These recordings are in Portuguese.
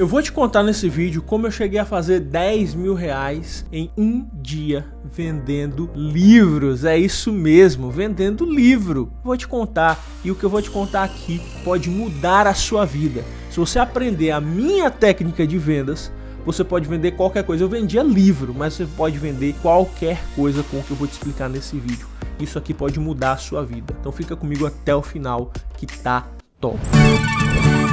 Eu vou te contar nesse vídeo como eu cheguei a fazer 10 mil reais em um dia vendendo livros. É isso mesmo, vendendo livro. Vou te contar e o que eu vou te contar aqui pode mudar a sua vida. Se você aprender a minha técnica de vendas, você pode vender qualquer coisa. Eu vendia livro, mas você pode vender qualquer coisa com o que eu vou te explicar nesse vídeo. Isso aqui pode mudar a sua vida. Então fica comigo até o final que tá top. Música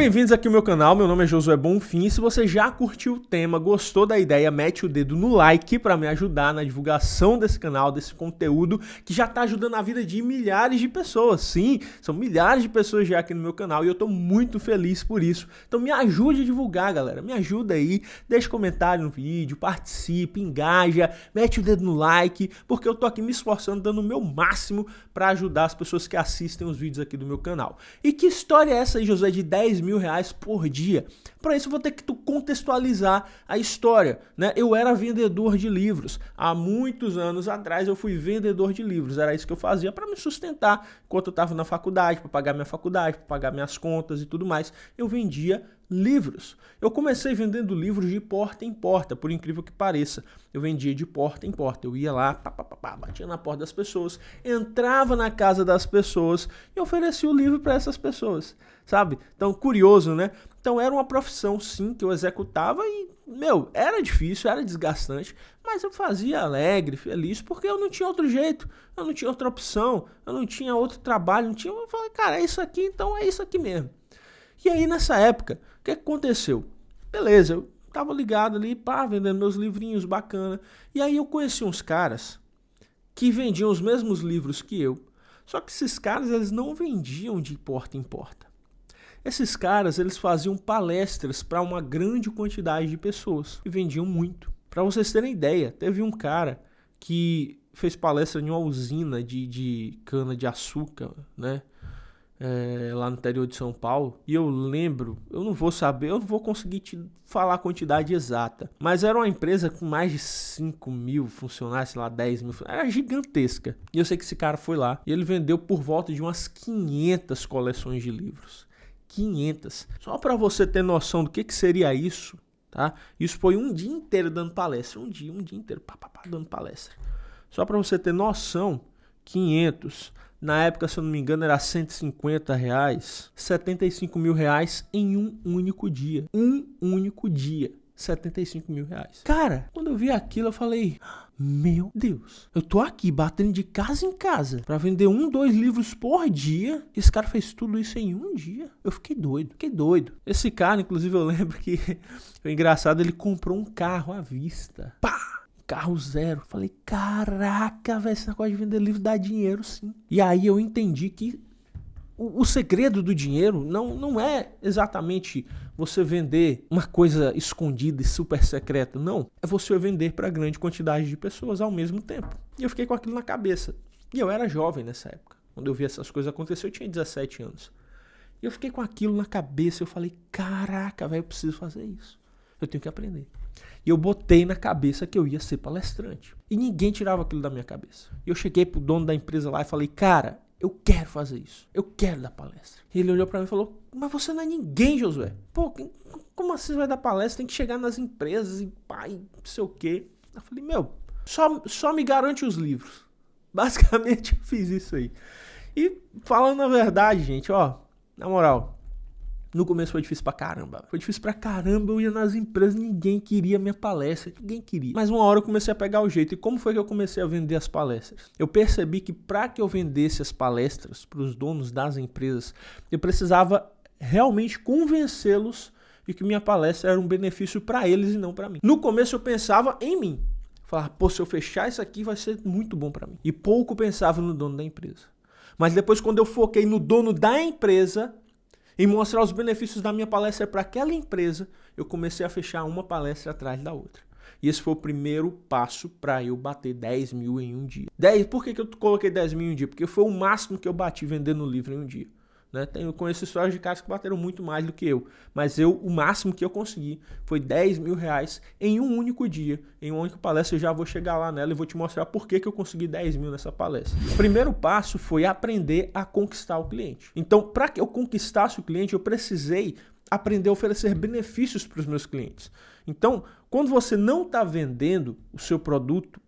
bem-vindos aqui ao meu canal, meu nome é Josué Bonfim. Se você já curtiu o tema, gostou da ideia, mete o dedo no like para me ajudar na divulgação desse canal, desse conteúdo que já está ajudando a vida de milhares de pessoas. Sim, são milhares de pessoas já aqui no meu canal e eu estou muito feliz por isso. Então me ajude a divulgar, galera, me ajuda aí, deixa comentário no vídeo, participe, engaja, mete o dedo no like, porque eu tô aqui me esforçando, dando o meu máximo para ajudar as pessoas que assistem os vídeos aqui do meu canal. E que história é essa aí, Josué, de 10 mil mil reais por dia. Para isso, eu vou ter que contextualizar a história. Né? Eu era vendedor de livros. Há muitos anos atrás, eu fui vendedor de livros. Era isso que eu fazia para me sustentar enquanto eu estava na faculdade, para pagar minha faculdade, para pagar minhas contas e tudo mais. Eu vendia livros. Eu comecei vendendo livros de porta em porta, por incrível que pareça. Eu vendia de porta em porta. Eu ia lá, pá, pá, pá, pá, batia na porta das pessoas, entrava na casa das pessoas e oferecia o livro para essas pessoas. Sabe? Então, curioso, né? Então, era uma profissão, sim, que eu executava e, meu, era difícil, era desgastante, mas eu fazia alegre, feliz, porque eu não tinha outro jeito, eu não tinha outra opção, eu não tinha outro trabalho, não tinha. Eu falei, cara, é isso aqui, então é isso aqui mesmo. E aí, nessa época, o é que aconteceu? Beleza, eu tava ligado ali, pá, vendendo meus livrinhos, bacana. E aí eu conheci uns caras que vendiam os mesmos livros que eu. Só que esses caras, eles não vendiam de porta em porta. Esses caras, eles faziam palestras para uma grande quantidade de pessoas e vendiam muito. Para vocês terem ideia, teve um cara que fez palestra em uma usina de, de cana de açúcar, né? é, lá no interior de São Paulo. E eu lembro, eu não vou saber, eu não vou conseguir te falar a quantidade exata. Mas era uma empresa com mais de 5 mil funcionários, sei lá, 10 mil. Era gigantesca. E eu sei que esse cara foi lá e ele vendeu por volta de umas 500 coleções de livros. 500. Só para você ter noção do que, que seria isso, tá? Isso foi um dia inteiro dando palestra. Um dia, um dia inteiro, pá, pá, pá, dando palestra. Só para você ter noção, 500 na época, se eu não me engano, era 150 reais, 75 mil reais em um único dia. Um único dia. 75 mil reais. Cara, quando eu vi aquilo, eu falei: Meu Deus, eu tô aqui batendo de casa em casa para vender um, dois livros por dia. Esse cara fez tudo isso em um dia. Eu fiquei doido, fiquei doido. Esse cara, inclusive, eu lembro que foi engraçado: ele comprou um carro à vista. Pá! carro zero. Falei, caraca, velho, esse negócio de vender livro dá dinheiro sim. E aí eu entendi que o, o, segredo do dinheiro não, não é exatamente você vender uma coisa escondida e super secreta, não. É você vender para grande quantidade de pessoas ao mesmo tempo. E eu fiquei com aquilo na cabeça. E eu era jovem nessa época. Quando eu vi essas coisas acontecer, eu tinha 17 anos. E eu fiquei com aquilo na cabeça. Eu falei: caraca, velho, eu preciso fazer isso. Eu tenho que aprender. E eu botei na cabeça que eu ia ser palestrante. E ninguém tirava aquilo da minha cabeça. Eu cheguei pro dono da empresa lá e falei, cara, eu quero fazer isso. Eu quero dar palestra. E ele olhou para mim e falou, mas você não é ninguém, Josué. Pô, como assim você vai dar palestra? Tem que chegar nas empresas e pai, não sei o quê. Eu falei, meu, só, só me garante os livros. Basicamente eu fiz isso aí. E falando a verdade, gente, ó, na moral, no começo foi difícil pra caramba. Foi difícil pra caramba, eu ia nas empresas, ninguém queria minha palestra, ninguém queria. Mas uma hora eu comecei a pegar o jeito. E como foi que eu comecei a vender as palestras? Eu percebi que para que eu vendesse as palestras para os donos das empresas, eu precisava realmente convencê-los de que minha palestra era um benefício para eles e não para mim. No começo eu pensava em mim. Falar, pô, se eu fechar isso aqui vai ser muito bom para mim. E pouco pensava no dono da empresa. Mas depois, quando eu foquei no dono da empresa, e mostrar os benefícios da minha palestra para aquela empresa, eu comecei a fechar uma palestra atrás da outra. E esse foi o primeiro passo para eu bater 10 mil em um dia. 10, por que, que eu coloquei 10 mil em um dia? Porque foi o máximo que eu bati vendendo livro em um dia. Né? Eu conheço histórias de caras que bateram muito mais do que eu, mas eu o máximo que eu consegui foi 10 mil reais em um único dia, em uma única palestra. Eu já vou chegar lá nela e vou te mostrar por que, que eu consegui 10 mil nessa palestra. O primeiro passo foi aprender a conquistar o cliente. Então, para que eu conquistasse o cliente, eu precisei aprender a oferecer benefícios para os meus clientes. Então, quando você não está vendendo o seu produto,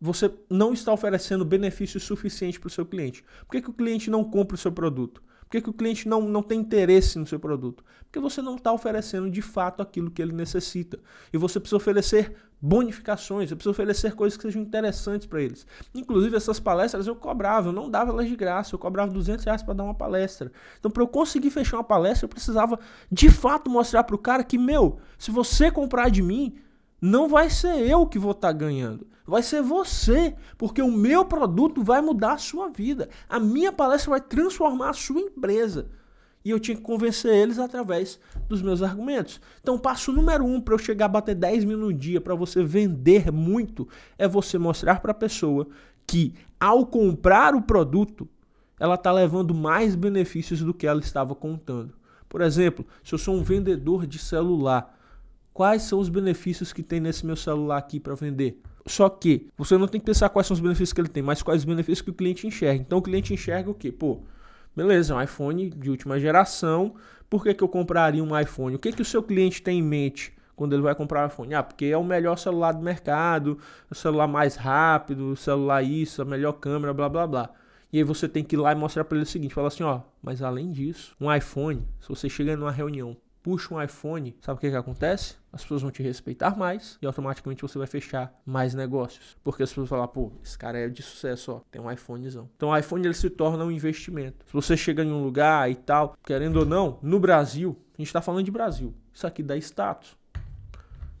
você não está oferecendo benefícios suficientes para o seu cliente. Por que, que o cliente não compra o seu produto? Por que, que o cliente não, não tem interesse no seu produto? Porque você não está oferecendo de fato aquilo que ele necessita. E você precisa oferecer bonificações, eu preciso oferecer coisas que sejam interessantes para eles. Inclusive, essas palestras eu cobrava, eu não dava elas de graça, eu cobrava 200 reais para dar uma palestra. Então, para eu conseguir fechar uma palestra, eu precisava de fato mostrar para o cara que, meu, se você comprar de mim, não vai ser eu que vou estar tá ganhando. Vai ser você, porque o meu produto vai mudar a sua vida. A minha palestra vai transformar a sua empresa. E eu tinha que convencer eles através dos meus argumentos. Então, passo número um para eu chegar a bater 10 mil no dia, para você vender muito, é você mostrar para a pessoa que ao comprar o produto, ela está levando mais benefícios do que ela estava contando. Por exemplo, se eu sou um vendedor de celular quais são os benefícios que tem nesse meu celular aqui para vender. Só que você não tem que pensar quais são os benefícios que ele tem, mas quais os benefícios que o cliente enxerga. Então o cliente enxerga o quê? Pô, beleza, um iPhone de última geração, por que, que eu compraria um iPhone? O que, que o seu cliente tem em mente? quando ele vai comprar um iPhone. Ah, porque é o melhor celular do mercado, é o celular mais rápido, o celular isso, a melhor câmera, blá blá blá. E aí você tem que ir lá e mostrar para ele o seguinte, falar assim, ó, mas além disso, um iPhone, se você chega numa reunião, puxa um iPhone, sabe o que que acontece? as pessoas vão te respeitar mais e automaticamente você vai fechar mais negócios. Porque as pessoas vão falar, pô, esse cara é de sucesso, ó, tem um iPhonezão. Então o iPhone ele se torna um investimento. Se você chega em um lugar e tal, querendo ou não, no Brasil, a gente está falando de Brasil, isso aqui dá status.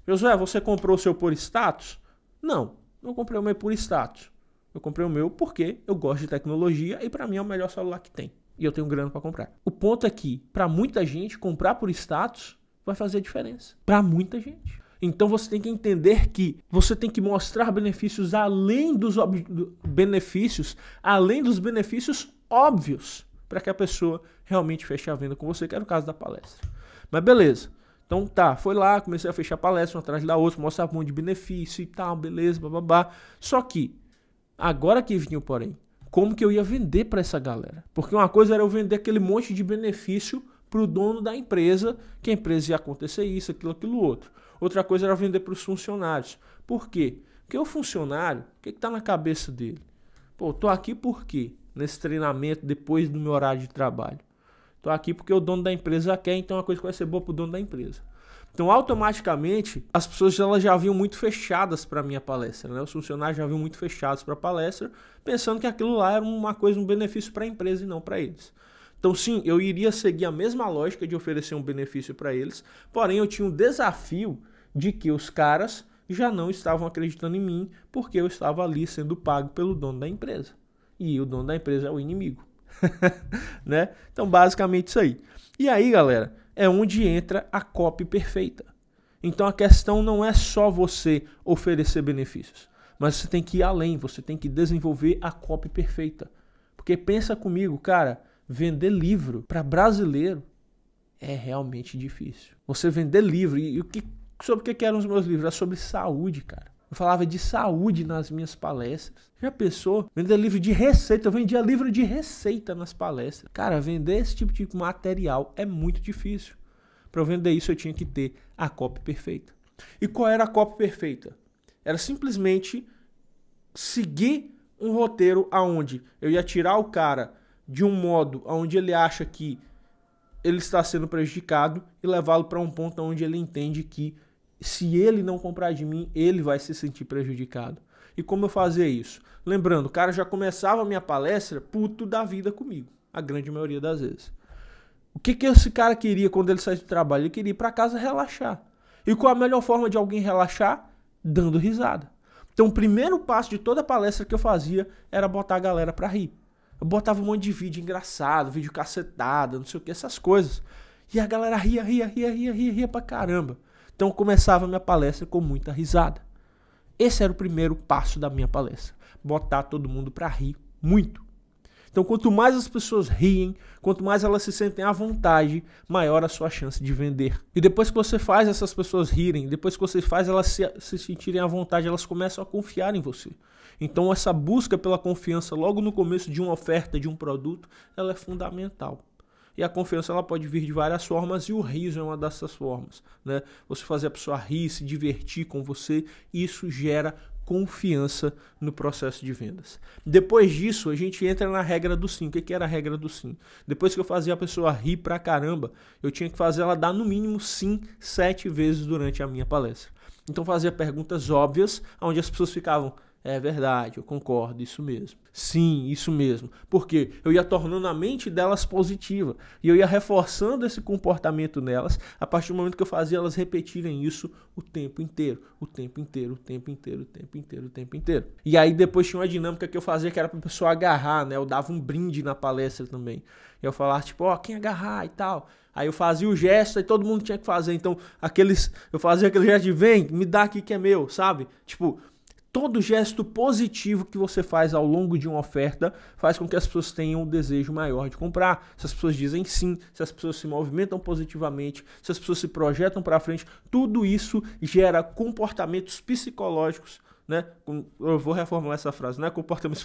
Josué, você comprou o seu por status? Não, não comprei o meu por status. Eu comprei o meu porque eu gosto de tecnologia e para mim é o melhor celular que tem. E eu tenho grana para comprar. O ponto é que, para muita gente, comprar por status vai fazer a diferença para muita gente. Então você tem que entender que você tem que mostrar benefícios além dos benefícios, além dos benefícios óbvios, para que a pessoa realmente feche a venda com você, que era o caso da palestra. Mas beleza. Então tá, foi lá, comecei a fechar a palestra uma atrás da outra, mostrar um monte de benefício e tal, beleza, bababá. Só que agora que vinha o porém, como que eu ia vender para essa galera? Porque uma coisa era eu vender aquele monte de benefício para o dono da empresa que a empresa ia acontecer isso, aquilo, aquilo outro. Outra coisa era vender para os funcionários. Por quê? Porque o funcionário, o que está na cabeça dele? Pô, tô aqui por quê? Nesse treinamento, depois do meu horário de trabalho. Tô aqui porque o dono da empresa quer, então é uma coisa que vai ser boa para o dono da empresa. Então, automaticamente, as pessoas elas já vinham muito fechadas para a minha palestra. Né? Os funcionários já vinham muito fechados para a palestra, pensando que aquilo lá era uma coisa, um benefício para a empresa e não para eles. Então, sim, eu iria seguir a mesma lógica de oferecer um benefício para eles, porém eu tinha um desafio de que os caras já não estavam acreditando em mim porque eu estava ali sendo pago pelo dono da empresa. E o dono da empresa é o inimigo. né? Então, basicamente isso aí. E aí, galera, é onde entra a copy perfeita. Então a questão não é só você oferecer benefícios, mas você tem que ir além, você tem que desenvolver a copy perfeita. Porque pensa comigo, cara, vender livro para brasileiro é realmente difícil. Você vender livro, e o que, sobre o que eram os meus livros? Era é sobre saúde, cara. Eu falava de saúde nas minhas palestras. Já pensou? Vender livro de receita. Eu vendia livro de receita nas palestras. Cara, vender esse tipo de material é muito difícil. Para eu vender isso, eu tinha que ter a cópia perfeita. E qual era a cópia perfeita? Era simplesmente seguir um roteiro aonde eu ia tirar o cara de um modo onde ele acha que ele está sendo prejudicado e levá-lo para um ponto onde ele entende que se ele não comprar de mim, ele vai se sentir prejudicado. E como eu fazia isso? Lembrando, o cara já começava a minha palestra puto da vida comigo, a grande maioria das vezes. O que, que esse cara queria quando ele saísse do trabalho? Ele queria ir para casa relaxar. E qual a melhor forma de alguém relaxar? Dando risada. Então, o primeiro passo de toda palestra que eu fazia era botar a galera para rir. Eu botava um monte de vídeo engraçado, vídeo cacetado, não sei o que, essas coisas. E a galera ria, ria, ria, ria, ria, ria pra caramba. Então eu começava a minha palestra com muita risada. Esse era o primeiro passo da minha palestra. Botar todo mundo pra rir muito. Então, quanto mais as pessoas riem, quanto mais elas se sentem à vontade, maior a sua chance de vender. E depois que você faz essas pessoas rirem, depois que você faz elas se, se sentirem à vontade, elas começam a confiar em você. Então, essa busca pela confiança logo no começo de uma oferta, de um produto, ela é fundamental. E a confiança ela pode vir de várias formas e o riso é uma dessas formas, né? Você fazer a pessoa rir, se divertir com você, isso gera confiança no processo de vendas. Depois disso, a gente entra na regra do sim. O que era a regra do sim? Depois que eu fazia a pessoa rir pra caramba, eu tinha que fazer ela dar no mínimo sim sete vezes durante a minha palestra. Então fazia perguntas óbvias, onde as pessoas ficavam, é verdade, eu concordo, isso mesmo. Sim, isso mesmo. Porque eu ia tornando a mente delas positiva e eu ia reforçando esse comportamento nelas a partir do momento que eu fazia elas repetirem isso o tempo inteiro, o tempo inteiro, o tempo inteiro, o tempo inteiro, o tempo inteiro. E aí depois tinha uma dinâmica que eu fazia que era para pessoa agarrar, né? Eu dava um brinde na palestra também. e Eu falava tipo, ó, oh, quem agarrar e tal. Aí eu fazia o gesto e todo mundo tinha que fazer. Então, aqueles eu fazia aquele gesto de vem, me dá aqui que é meu, sabe? Tipo, todo gesto positivo que você faz ao longo de uma oferta faz com que as pessoas tenham um desejo maior de comprar. Se as pessoas dizem sim, se as pessoas se movimentam positivamente, se as pessoas se projetam para frente, tudo isso gera comportamentos psicológicos né? Eu vou reformular essa frase, né? Comportamento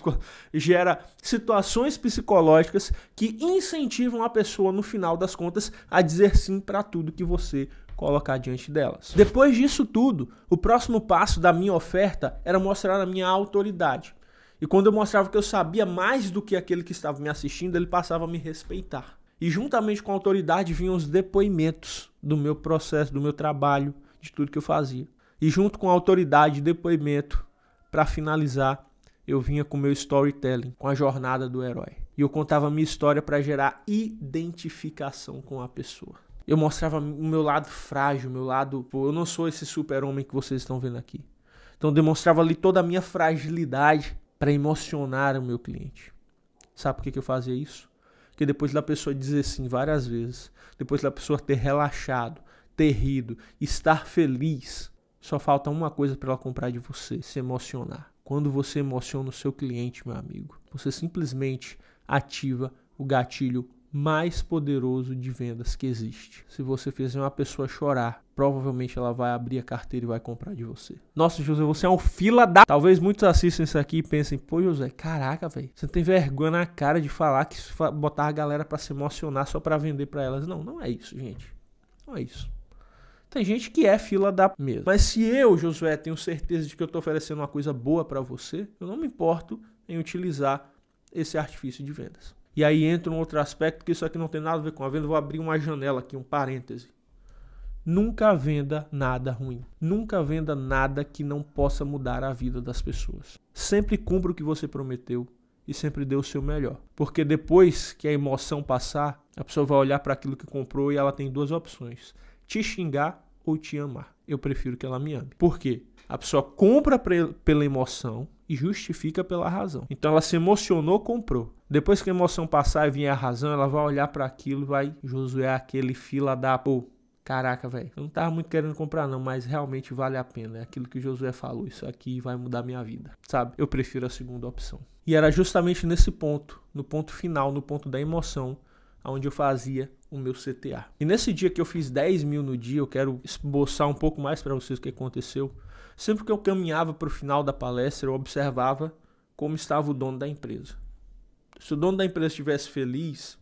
gera situações psicológicas que incentivam a pessoa no final das contas a dizer sim para tudo que você colocar diante delas. Depois disso tudo, o próximo passo da minha oferta era mostrar a minha autoridade. E quando eu mostrava que eu sabia mais do que aquele que estava me assistindo, ele passava a me respeitar. E juntamente com a autoridade vinham os depoimentos do meu processo, do meu trabalho, de tudo que eu fazia. E junto com a autoridade e depoimento, para finalizar, eu vinha com o meu storytelling, com a jornada do herói. E eu contava a minha história para gerar identificação com a pessoa. Eu mostrava o meu lado frágil, meu lado, pô, eu não sou esse super-homem que vocês estão vendo aqui. Então demonstrava ali toda a minha fragilidade para emocionar o meu cliente. Sabe por que, que eu fazia isso? Porque depois da pessoa dizer sim várias vezes, depois da pessoa ter relaxado, ter rido, estar feliz, só falta uma coisa para ela comprar de você: se emocionar. Quando você emociona o seu cliente, meu amigo, você simplesmente ativa o gatilho mais poderoso de vendas que existe. Se você fizer uma pessoa chorar, provavelmente ela vai abrir a carteira e vai comprar de você. Nossa, José, você é um fila da. Talvez muitos assistam isso aqui e pensem, pô, José, caraca, velho, você tem vergonha na cara de falar que botar a galera para se emocionar só para vender para elas. Não, não é isso, gente. Não é isso. Tem gente que é fila da mesmo. Mas se eu, Josué, tenho certeza de que eu estou oferecendo uma coisa boa para você, eu não me importo em utilizar esse artifício de vendas. E aí entra um outro aspecto que isso aqui não tem nada a ver com a venda. Vou abrir uma janela aqui, um parêntese. Nunca venda nada ruim. Nunca venda nada que não possa mudar a vida das pessoas. Sempre cumpra o que você prometeu e sempre dê o seu melhor. Porque depois que a emoção passar, a pessoa vai olhar para aquilo que comprou e ela tem duas opções: te xingar ou te amar. Eu prefiro que ela me ame. Por quê? A pessoa compra pela emoção e justifica pela razão. Então ela se emocionou, comprou. Depois que a emoção passar e vir a razão, ela vai olhar para aquilo, e vai Josué aquele fila da pô. Caraca, velho, eu não tava muito querendo comprar não, mas realmente vale a pena. É aquilo que Josué falou, isso aqui vai mudar minha vida, sabe? Eu prefiro a segunda opção. E era justamente nesse ponto, no ponto final, no ponto da emoção, onde eu fazia o meu CTA. E nesse dia que eu fiz 10 mil no dia, eu quero esboçar um pouco mais para vocês o que aconteceu. Sempre que eu caminhava para o final da palestra, eu observava como estava o dono da empresa. Se o dono da empresa estivesse feliz,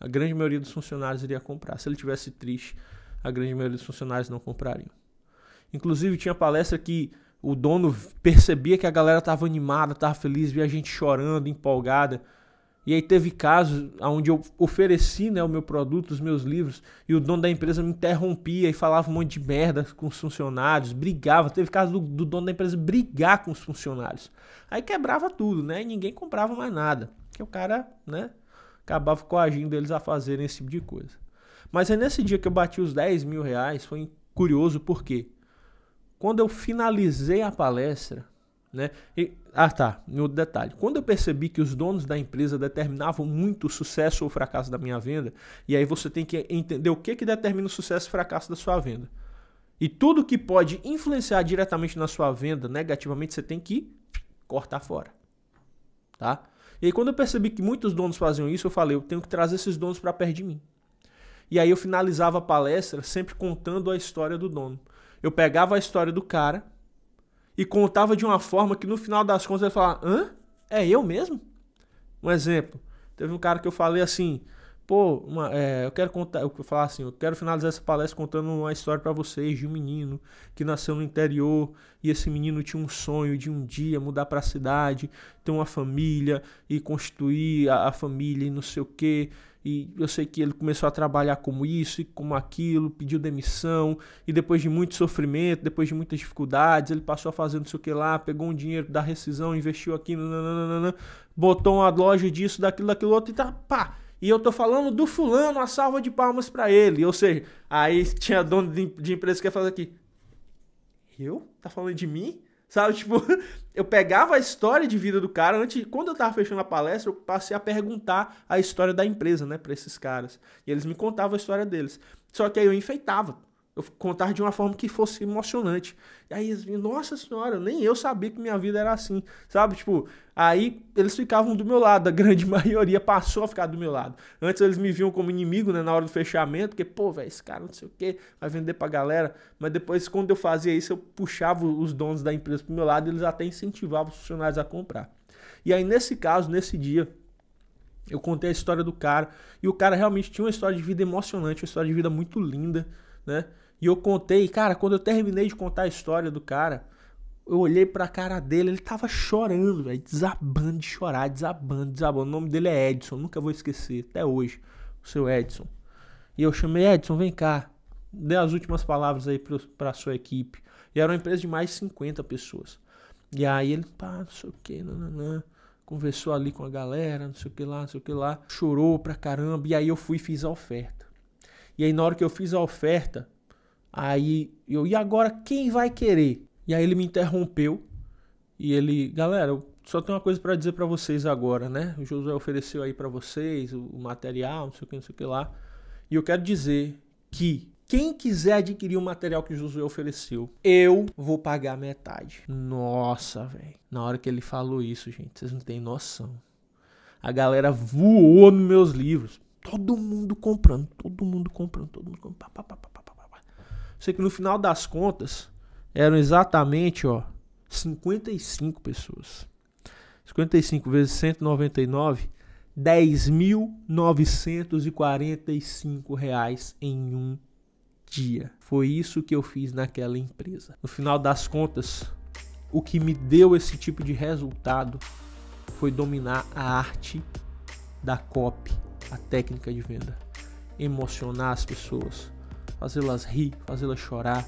a grande maioria dos funcionários iria comprar. Se ele estivesse triste, a grande maioria dos funcionários não comprariam. Inclusive, tinha palestra que o dono percebia que a galera estava animada, estava feliz, via a gente chorando, empolgada. E aí teve casos onde eu ofereci né, o meu produto, os meus livros, e o dono da empresa me interrompia e falava um monte de merda com os funcionários, brigava. Teve caso do, do dono da empresa brigar com os funcionários. Aí quebrava tudo, né? E ninguém comprava mais nada. Porque o cara, né? Acabava coagindo eles a fazerem esse tipo de coisa. Mas aí nesse dia que eu bati os 10 mil reais, foi curioso porque quando eu finalizei a palestra, né? E, ah, tá. Em outro detalhe. Quando eu percebi que os donos da empresa determinavam muito o sucesso ou fracasso da minha venda, e aí você tem que entender o que, que determina o sucesso e fracasso da sua venda. E tudo que pode influenciar diretamente na sua venda negativamente, você tem que cortar fora. Tá? E aí, quando eu percebi que muitos donos faziam isso, eu falei: eu tenho que trazer esses donos para perto de mim. E aí, eu finalizava a palestra sempre contando a história do dono. Eu pegava a história do cara e contava de uma forma que no final das contas ele falava: hã? É eu mesmo? Um exemplo. Teve um cara que eu falei assim: pô, uma, é, eu quero contar, eu falar assim, eu quero finalizar essa palestra contando uma história para vocês de um menino que nasceu no interior e esse menino tinha um sonho de um dia mudar para a cidade, ter uma família e constituir a, a família e não sei o quê. E eu sei que ele começou a trabalhar como isso e como aquilo, pediu demissão, e depois de muito sofrimento, depois de muitas dificuldades, ele passou a fazer não sei o que lá, pegou um dinheiro da rescisão, investiu aqui, nananana, botou uma loja disso, daquilo, daquilo outro, e tá, pá, e eu tô falando do fulano, a salva de palmas para ele. Ou seja, aí tinha dono de, empresa que ia fazer aqui. Eu? Tá falando de mim? Sabe, tipo, eu pegava a história de vida do cara antes, quando eu tava fechando a palestra, eu passei a perguntar a história da empresa, né, para esses caras. E eles me contavam a história deles. Só que aí eu enfeitava eu contar de uma forma que fosse emocionante. E aí eles vinham, nossa senhora, nem eu sabia que minha vida era assim, sabe? Tipo, aí eles ficavam do meu lado, a grande maioria passou a ficar do meu lado. Antes eles me viam como inimigo, né, na hora do fechamento, porque, pô, velho, esse cara não sei o quê, vai vender pra galera. Mas depois, quando eu fazia isso, eu puxava os donos da empresa pro meu lado e eles até incentivavam os funcionários a comprar. E aí, nesse caso, nesse dia, eu contei a história do cara e o cara realmente tinha uma história de vida emocionante, uma história de vida muito linda, né? E eu contei, cara, quando eu terminei de contar a história do cara, eu olhei pra cara dele, ele tava chorando, velho, desabando de chorar, desabando, desabando. O nome dele é Edson, nunca vou esquecer, até hoje, o seu Edson. E eu chamei, Edson, vem cá, dê as últimas palavras aí pra, pra sua equipe. E era uma empresa de mais de 50 pessoas. E aí ele, pá, não sei o que, nananã conversou ali com a galera, não sei o que lá, não sei o que lá, chorou pra caramba, e aí eu fui e fiz a oferta. E aí na hora que eu fiz a oferta, Aí eu, e agora quem vai querer? E aí ele me interrompeu e ele, galera, eu só tenho uma coisa para dizer para vocês agora, né? O Josué ofereceu aí para vocês o, o material, não sei o que, não sei o que lá. E eu quero dizer que quem quiser adquirir o material que o Josué ofereceu, eu vou pagar metade. Nossa, velho. Na hora que ele falou isso, gente, vocês não têm noção. A galera voou nos meus livros. Todo mundo comprando, todo mundo comprando, todo mundo comprando. Pá, pá, pá, pá, Sei que no final das contas eram exatamente, ó, 55 pessoas. 55 vezes 199, 10.945 reais em um dia. Foi isso que eu fiz naquela empresa. No final das contas, o que me deu esse tipo de resultado foi dominar a arte da copy, a técnica de venda, emocionar as pessoas, fazê-las rir, fazê-las chorar.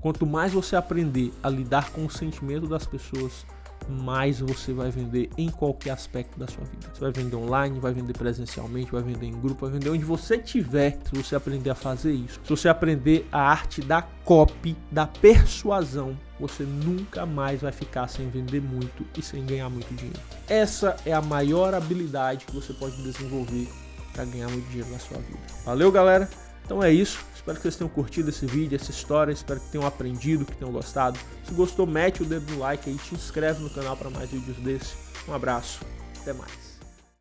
Quanto mais você aprender a lidar com o sentimento das pessoas, mais você vai vender em qualquer aspecto da sua vida. Você vai vender online, vai vender presencialmente, vai vender em grupo, vai vender onde você tiver. Se você aprender a fazer isso, se você aprender a arte da copy, da persuasão, você nunca mais vai ficar sem vender muito e sem ganhar muito dinheiro. Essa é a maior habilidade que você pode desenvolver para ganhar muito dinheiro na sua vida. Valeu, galera. Então é isso. Espero que vocês tenham curtido esse vídeo, essa história. Espero que tenham aprendido, que tenham gostado. Se gostou, mete o dedo no like aí, te inscreve no canal para mais vídeos desse. Um abraço, até mais.